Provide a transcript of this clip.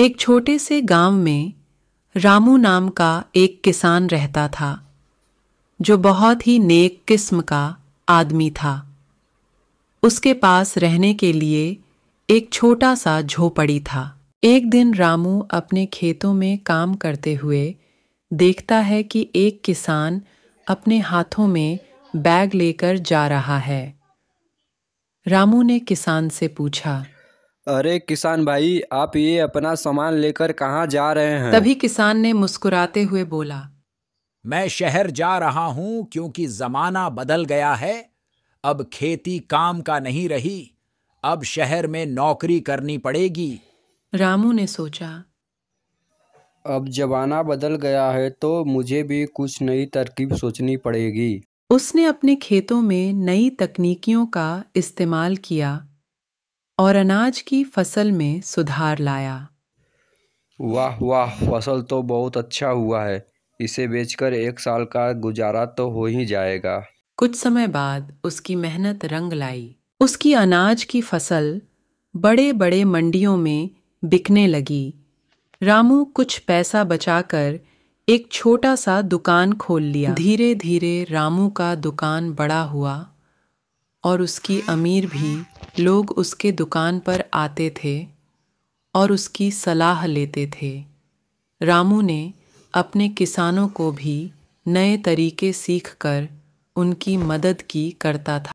एक छोटे से गांव में रामू नाम का एक किसान रहता था जो बहुत ही नेक किस्म का आदमी था उसके पास रहने के लिए एक छोटा सा झोपड़ी था एक दिन रामू अपने खेतों में काम करते हुए देखता है कि एक किसान अपने हाथों में बैग लेकर जा रहा है रामू ने किसान से पूछा अरे किसान भाई आप ये अपना सामान लेकर कहाँ जा रहे हैं तभी किसान ने मुस्कुराते हुए बोला मैं शहर जा रहा हूँ क्योंकि जमाना बदल गया है अब खेती काम का नहीं रही अब शहर में नौकरी करनी पड़ेगी रामू ने सोचा अब जमाना बदल गया है तो मुझे भी कुछ नई तरकीब सोचनी पड़ेगी उसने अपने खेतों में नई तकनीकियों का इस्तेमाल किया और अनाज की फसल में सुधार लाया वाह वाह फसल तो बहुत अच्छा हुआ है इसे बेचकर एक साल का गुजारा तो हो ही जाएगा कुछ समय बाद उसकी मेहनत रंग लाई उसकी अनाज की फसल बड़े बड़े मंडियों में बिकने लगी रामू कुछ पैसा बचाकर एक छोटा सा दुकान खोल लिया धीरे धीरे रामू का दुकान बड़ा हुआ और उसकी अमीर भी लोग उसके दुकान पर आते थे और उसकी सलाह लेते थे रामू ने अपने किसानों को भी नए तरीके सीख कर उनकी मदद की करता था